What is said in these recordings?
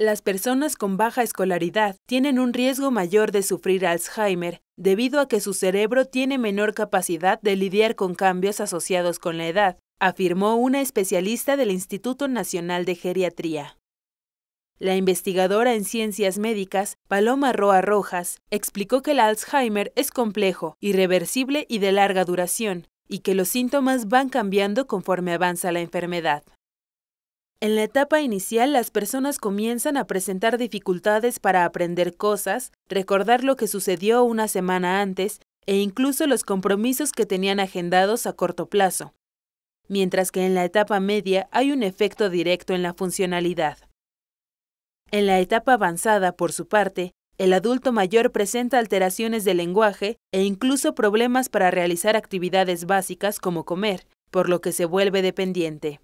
Las personas con baja escolaridad tienen un riesgo mayor de sufrir Alzheimer debido a que su cerebro tiene menor capacidad de lidiar con cambios asociados con la edad, afirmó una especialista del Instituto Nacional de Geriatría. La investigadora en ciencias médicas, Paloma Roa Rojas, explicó que el Alzheimer es complejo, irreversible y de larga duración, y que los síntomas van cambiando conforme avanza la enfermedad. En la etapa inicial, las personas comienzan a presentar dificultades para aprender cosas, recordar lo que sucedió una semana antes e incluso los compromisos que tenían agendados a corto plazo. Mientras que en la etapa media hay un efecto directo en la funcionalidad. En la etapa avanzada, por su parte, el adulto mayor presenta alteraciones de lenguaje e incluso problemas para realizar actividades básicas como comer, por lo que se vuelve dependiente.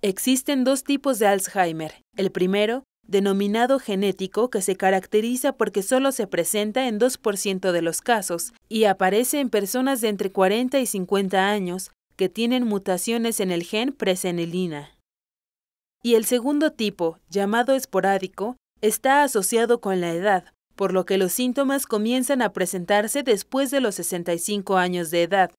Existen dos tipos de Alzheimer. El primero, denominado genético, que se caracteriza porque solo se presenta en 2% de los casos y aparece en personas de entre 40 y 50 años que tienen mutaciones en el gen presenilina. Y el segundo tipo, llamado esporádico, está asociado con la edad, por lo que los síntomas comienzan a presentarse después de los 65 años de edad.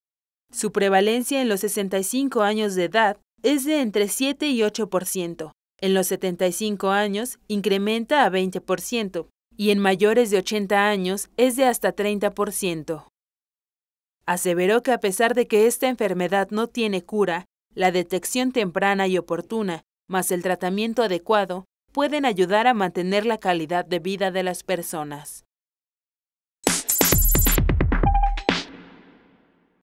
Su prevalencia en los 65 años de edad es de entre 7 y 8%. En los 75 años incrementa a 20% y en mayores de 80 años es de hasta 30%. Aseveró que a pesar de que esta enfermedad no tiene cura, la detección temprana y oportuna, más el tratamiento adecuado, pueden ayudar a mantener la calidad de vida de las personas.